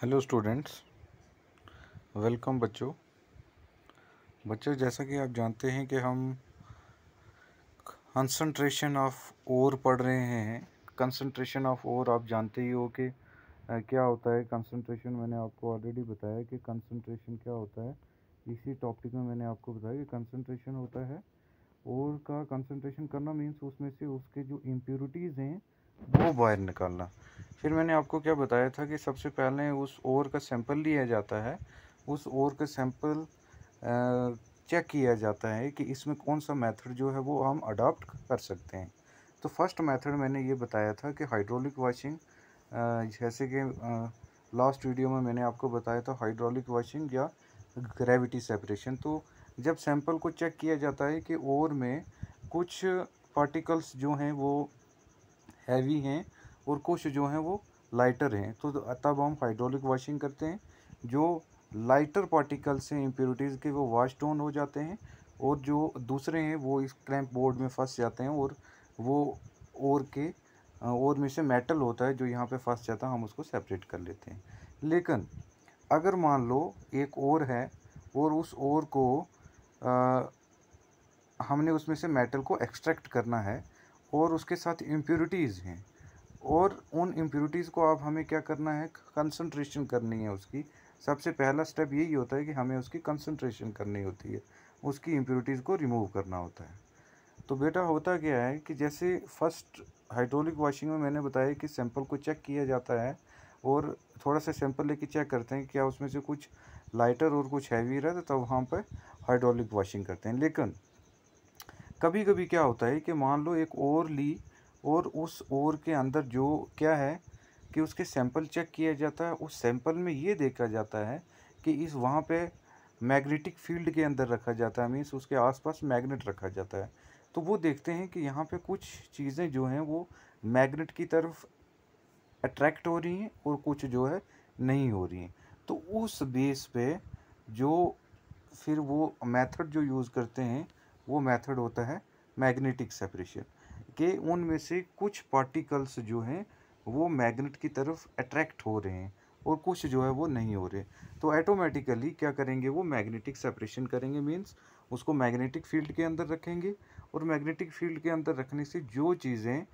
hello students welcome बच्चों बच्चों जैसा कि आप जानते हैं कि हम कंसंट्रेशन ऑफ ओर पढ़ रहे हैं कंसंट्रेशन ऑफ ओर आप जानते ही हो कि क्या होता है कंसंट्रेशन मैंने आपको ऑलरेडी बताया कि कंसंट्रेशन क्या होता है इसी टॉपिक में मैंने आपको बताया कि कंसंट्रेशन होता है और का कंसंट्रेशन करना मीन्स उसमें से उसके जो इम्प्योरिटीज़ हैं वो बाहर निकालना फिर मैंने आपको क्या बताया था कि सबसे पहले उस ओर का सैंपल लिया जाता है उस ओर का सैंपल चेक किया जाता है कि इसमें कौन सा मेथड जो है वो हम अडॉप्ट कर सकते हैं तो फर्स्ट मेथड मैंने ये बताया था कि हाइड्रोलिक वॉशिंग जैसे कि लास्ट वीडियो में मैंने आपको बताया था हाइड्रोलिक वॉशिंग या ग्रेविटी सेपरेशन तो जब सैंपल को चेक किया जाता है कि ओर में कुछ पार्टिकल्स जो हैं वो हैवी हैं और कुछ जो हैं वो लाइटर हैं तो तब हम हाइड्रोलिक वॉशिंग करते हैं जो लाइटर पार्टिकल्स हैं इम्प्योरिटीज़ के वो वॉश डाउन हो जाते हैं और जो दूसरे हैं वो इस क्रैम्प बोर्ड में फंस जाते हैं और वो और के और में से मेटल होता है जो यहाँ पे फंस जाता है हम उसको सेपरेट कर लेते हैं लेकिन अगर मान लो एक और है और उस और को आ, हमने उसमें से मेटल को एक्सट्रैक्ट करना है और उसके साथ इम्प्योरिटीज़ हैं और उन इम्प्योरिटीज़ को आप हमें क्या करना है कंसंट्रेशन करनी है उसकी सबसे पहला स्टेप यही होता है कि हमें उसकी कंसंट्रेशन करनी होती है उसकी इम्प्योरिटीज़ को रिमूव करना होता है तो बेटा होता क्या है कि जैसे फर्स्ट हाइड्रोलिक वॉशिंग में मैंने बताया कि सैंपल को चेक किया जाता है और थोड़ा सा सैंपल लेके चेक करते हैं क्या उसमें से कुछ लाइटर और कुछ हैवी रहता है तो वहाँ पर हाइड्रोलिक वॉशिंग करते हैं लेकिन कभी कभी क्या होता है कि मान लो एक और ली और उस और के अंदर जो क्या है कि उसके सैंपल चेक किया जाता है उस सैंपल में ये देखा जाता है कि इस वहाँ पे मैग्नेटिक फील्ड के अंदर रखा जाता है मीन्स उसके आसपास मैग्नेट रखा जाता है तो वो देखते हैं कि यहाँ पे कुछ चीज़ें जो हैं वो मैग्नेट की तरफ अट्रैक्ट हो रही हैं और कुछ जो है नहीं हो रही हैं तो उस बेस पे जो फिर वो मेथड जो यूज़ करते हैं वो मेथड होता है मैग्नेटिक सेपरेशन के उनमें से कुछ पार्टिकल्स जो हैं वो मैग्नेट की तरफ अट्रैक्ट हो रहे हैं और कुछ जो है वो नहीं हो रहे तो ऐटोमेटिकली क्या करेंगे वो मैग्नेटिक सेपरेशन करेंगे मीन्स उसको मैग्नेटिक फील्ड के अंदर रखेंगे और मैग्नेटिक फील्ड के अंदर रखने से जो चीज़ें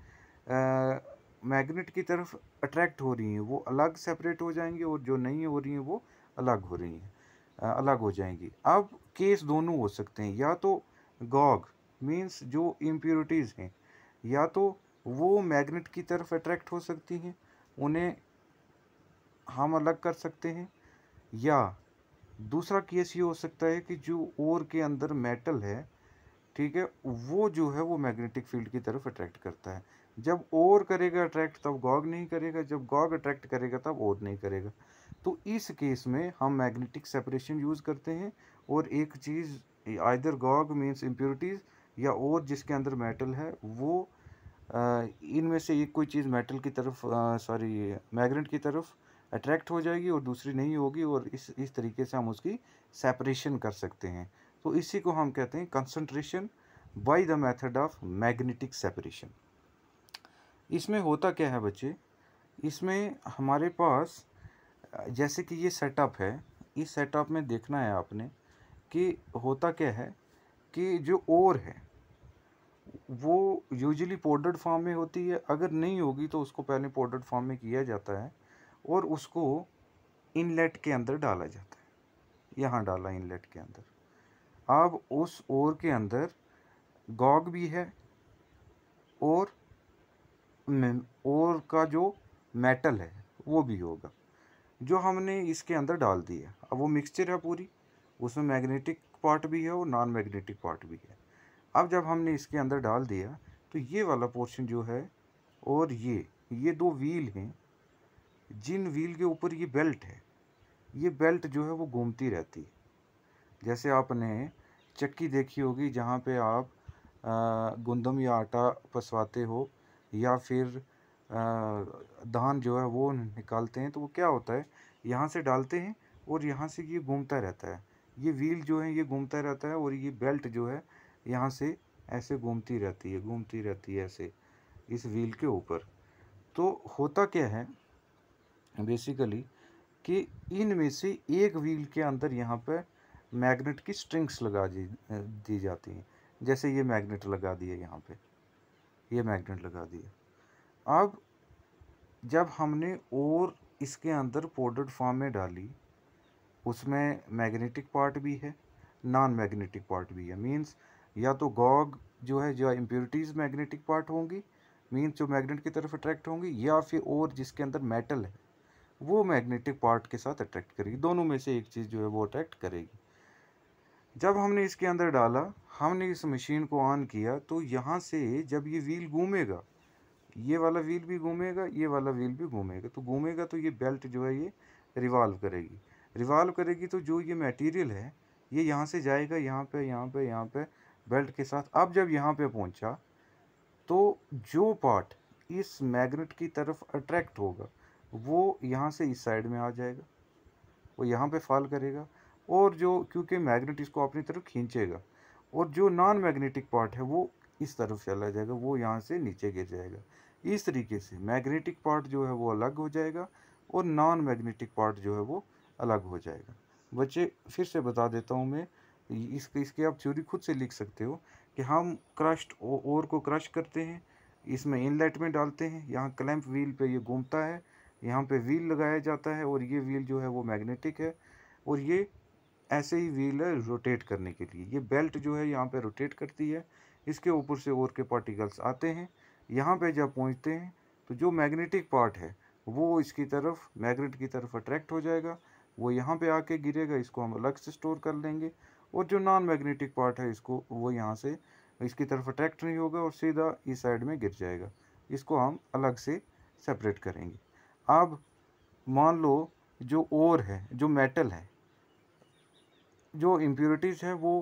मैग्नेट की तरफ अट्रैक्ट हो रही हैं वो अलग सेपरेट हो जाएंगी और जो नहीं हो रही हैं वो अलग हो रही हैं अलग हो जाएंगी अब केस दोनों हो सकते हैं या तो गॉग मीन्स जो इम्प्योरिटीज़ हैं या तो वो मैग्नेट की तरफ अट्रैक्ट हो सकती हैं उन्हें हम अलग कर सकते हैं या दूसरा केस ये हो सकता है कि जो ओर के अंदर मेटल है ठीक है वो जो है वो मैग्नेटिक फील्ड की तरफ अट्रैक्ट करता है जब ओर करेगा अट्रैक्ट तब गॉग नहीं करेगा जब गॉग अट्रैक्ट करेगा तब ओर नहीं करेगा तो इस केस में हम मैग्नेटिक सेपरेशन यूज़ करते हैं और एक चीज़ आइदर गॉग मीन्स इम्प्योरिटीज़ या और जिसके अंदर मेटल है वो इनमें से एक कोई चीज़ मेटल की तरफ सॉरी मैग्नेट की तरफ अट्रैक्ट हो जाएगी और दूसरी नहीं होगी और इस इस तरीके से हम उसकी सेपरेशन कर सकते हैं तो इसी को हम कहते हैं concentration by the method of magnetic separation इसमें होता क्या है बच्चे इसमें हमारे पास जैसे कि ये सेटअप है इस सेटअप में देखना है आपने कि होता क्या है कि जो ओर है वो यूजली पाउडर्ड फॉर्म में होती है अगर नहीं होगी तो उसको पहले पाउडर्ड फॉर्म में किया जाता है और उसको इनलेट के अंदर डाला जाता है यहाँ डाला इनलेट के अंदर अब उस ओर के अंदर गॉग भी है और ओर का जो मेटल है वो भी होगा जो हमने इसके अंदर डाल दिया अब वो मिक्सचर है पूरी उसमें मैग्नेटिक पार्ट भी है और नॉन मैग्नेटिक पार्ट भी है अब जब हमने इसके अंदर डाल दिया तो ये वाला पोर्शन जो है और ये ये दो व्हील हैं जिन व्हील के ऊपर ये बेल्ट है ये बेल्ट जो है वो घूमती रहती है जैसे आपने चक्की देखी होगी जहाँ पे आप गंदम या आटा पसवाते हो या फिर धान जो है वो निकालते हैं तो वो क्या होता है यहाँ से डालते हैं और यहाँ से ये घूमता रहता है ये व्हील जो है ये घूमता रहता है और ये बेल्ट जो है यहाँ से ऐसे घूमती रहती है घूमती रहती है ऐसे इस व्हील के ऊपर तो होता क्या है बेसिकली कि इन में से एक व्हील के अंदर यहाँ पर मैग्नेट की स्ट्रिंग्स लगा दी दी जाती हैं जैसे ये मैग्नेट लगा दिए यहाँ पे ये मैग्नेट लगा दिए अब जब हमने और इसके अंदर पोडर्ड फॉर्म में डाली उसमें मैग्नेटिक पार्ट भी है नॉन मैग्नेटिक पार्ट भी है मींस या तो गॉग जो है जो इम्प्योरिटीज़ मैग्नेटिक पार्ट होंगी मींस जो मैग्नेट की तरफ अट्रैक्ट होंगी या फिर और जिसके अंदर मेटल है वो मैग्नेटिक पार्ट के साथ अट्रैक्ट करेगी दोनों में से एक चीज़ जो है वो अट्रैक्ट करेगी जब हमने इसके अंदर डाला हमने इस मशीन को ऑन किया तो यहाँ से जब ये व्हील घूमेगा ये वाला व्हील भी घूमेगा ये वाला व्हील भी घूमेगा तो घूमेगा तो ये बेल्ट जो है ये रिवॉल्व करेगी रिवॉल्व करेगी तो जो ये मटेरियल है ये यहाँ से जाएगा यहाँ पे यहाँ पे यहाँ पे बेल्ट के साथ अब जब यहाँ पे पहुँचा तो जो पार्ट इस मैग्नेट की तरफ अट्रैक्ट होगा वो यहाँ से इस साइड में आ जाएगा वो यहाँ पे फॉल करेगा और जो क्योंकि मैग्नेट इसको अपनी तरफ खींचेगा और जो नॉन मैग्नेटिक पार्ट है वो इस तरफ चला जाएगा वो यहाँ से नीचे गिर जाएगा इस तरीके से मैग्नेटिक पार्ट जो है वो अलग हो जाएगा और नॉन मैग्नेटिक पार्ट जो है वो अलग हो जाएगा बच्चे फिर से बता देता हूँ मैं इस इसके आप थ्योरी खुद से लिख सकते हो कि हम क्रश्ड ओर को क्रश करते हैं इसमें इनलेट में डालते हैं यहाँ क्लैंप व्हील पे ये घूमता है यहाँ पे व्हील लगाया जाता है और ये व्हील जो है वो मैग्नेटिक है और ये ऐसे ही व्हील है रोटेट करने के लिए ये बेल्ट जो है यहाँ पे रोटेट करती है इसके ऊपर से और के पार्टिकल्स आते हैं यहाँ पे जब पहुँचते हैं तो जो मैग्नेटिक पार्ट है वो इसकी तरफ मैग्नेट की तरफ अट्रैक्ट हो जाएगा वो यहाँ पे आके गिरेगा इसको हम अलग से स्टोर कर लेंगे और जो नॉन मैग्नेटिक पार्ट है इसको वो यहाँ से इसकी तरफ अट्रैक्ट नहीं होगा और सीधा इस साइड में गिर जाएगा इसको हम अलग से सेपरेट करेंगे अब मान लो जो ओर है जो मेटल है जो इम्प्योरिटीज़ है वो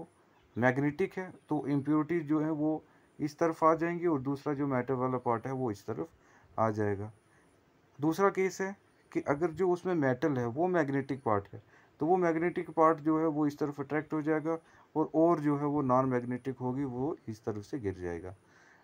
मैग्नेटिक है तो इम्प्योरिटीज़ जो है वो इस तरफ आ जाएंगी और दूसरा जो मेटल वाला पार्ट है वो इस तरफ आ जाएगा दूसरा केस है कि अगर जो उसमें मेटल है वो मैग्नेटिक पार्ट है तो वो मैग्नेटिक पार्ट जो है वो इस तरफ अट्रैक्ट हो जाएगा और और जो है वो नॉन मैग्नेटिक होगी वो इस तरफ से गिर जाएगा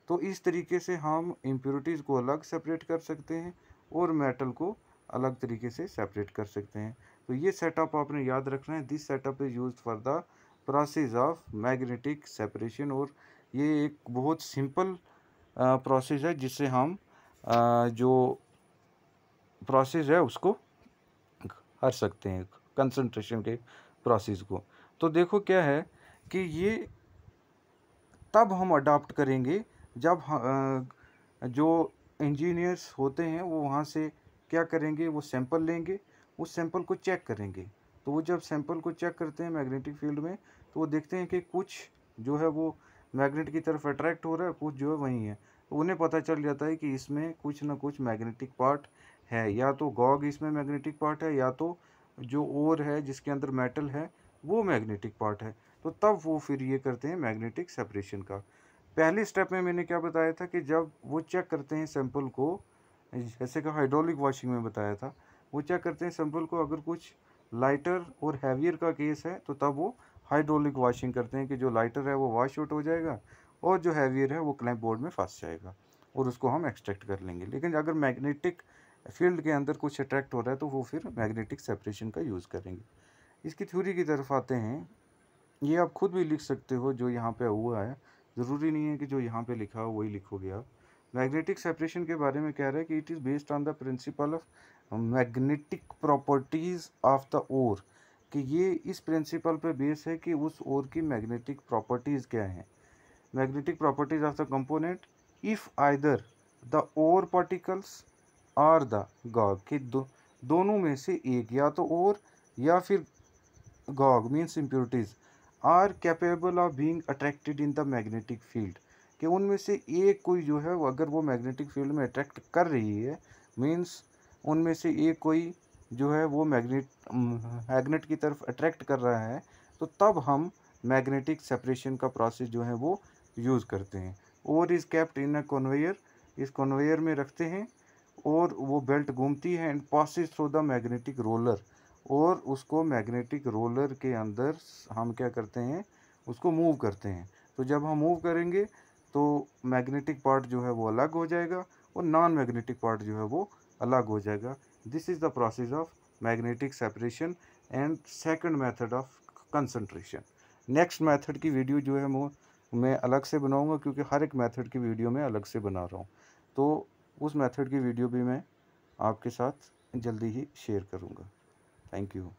तो इस तरीके से हम इम्प्योरिटीज़ को अलग सेपरेट कर सकते हैं और मेटल को अलग तरीके से सेपरेट कर सकते हैं तो ये सेटअप आपने याद रखना है this setup is use for the process of magnetic separation और ये एक बहुत सिंपल प्रोसेस है जिससे हम जो प्रोसेस है उसको हर सकते हैं कंसंट्रेशन के प्रोसेस को तो देखो क्या है कि ये तब हम अडॉप्ट करेंगे जब हाँ, जो इंजीनियर्स होते हैं वो वहाँ से क्या करेंगे वो सैंपल लेंगे उस सैंपल को चेक करेंगे तो वो जब सैंपल को चेक करते हैं मैग्नेटिक फील्ड में तो वो देखते हैं कि कुछ जो है वो मैग्नेट की तरफ अट्रैक्ट हो रहा है कुछ जो है वहीं है तो उन्हें पता चल जाता है कि इसमें कुछ ना कुछ मैग्नेटिक पार्ट है या तो गॉग इसमें मैग्नेटिक पार्ट है या तो जो ओर है जिसके अंदर मेटल है वो मैग्नेटिक पार्ट है तो तब वो फिर ये करते हैं मैग्नेटिक सेपरेशन का पहले स्टेप में मैंने क्या बताया था कि जब वो चेक करते हैं सैंपल को जैसे कि हाइड्रोलिक वॉशिंग में बताया था वो चेक करते हैं सैंपल को अगर कुछ लाइटर और हैवियर का केस है तो तब वो हाइड्रोलिक वॉशिंग करते हैं कि जो लाइटर है वो वॉश आउट हो जाएगा और जो हैवियर है वो क्लैंप बोर्ड में फंस जाएगा और उसको हम एक्सट्रैक्ट कर लेंगे लेकिन अगर मैग्नेटिक फील्ड के अंदर कुछ अट्रैक्ट हो रहा है तो वो फिर मैग्नेटिक सेपरेशन का यूज़ करेंगे इसकी थ्योरी की तरफ आते हैं ये आप खुद भी लिख सकते हो जो यहाँ पे हुआ है ज़रूरी नहीं है कि जो यहाँ पे लिखा हो वही लिखोगे आप मैग्नेटिक सेपरेशन के बारे में कह रहे है कि it is based on the principle of magnetic properties of the ore कि ये इस प्रिंसिपल पे बेस है कि उस ओर की मैग्नेटिक प्रॉपर्टीज़ क्या हैं magnetic properties of the component if either the ore particles are the गॉग कि दो, दोनों में से एक या तो और या फिर गॉग means impurities are capable of being attracted in the magnetic field कि उनमें से एक कोई जो है वो अगर वो मैग्नेटिक फील्ड में अट्रैक्ट कर रही है मीन्स उनमें से एक कोई जो है वो मैग्नेट मैग्नेट की तरफ अट्रैक्ट कर रहा है तो तब हम मैग्नेटिक सेपरेशन का प्रोसेस जो है वो यूज़ करते हैं और is kept in a conveyor इस कन्वेयर में रखते हैं और वो बेल्ट घूमती है and passes through the magnetic roller और उसको मैग्नेटिक रोलर के अंदर हम क्या करते हैं उसको मूव करते हैं तो जब हम मूव करेंगे तो मैग्नेटिक पार्ट जो है वो अलग हो जाएगा और नॉन मैग्नेटिक पार्ट जो है वो अलग हो जाएगा this is the process of magnetic separation and second method of concentration next method की वीडियो जो है वो मैं अलग से बनाऊंगा क्योंकि हर एक मेथड की वीडियो मैं अलग से बना रहा हूँ तो उस मेथड की वीडियो भी मैं आपके साथ जल्दी ही शेयर करूँगा थैंक यू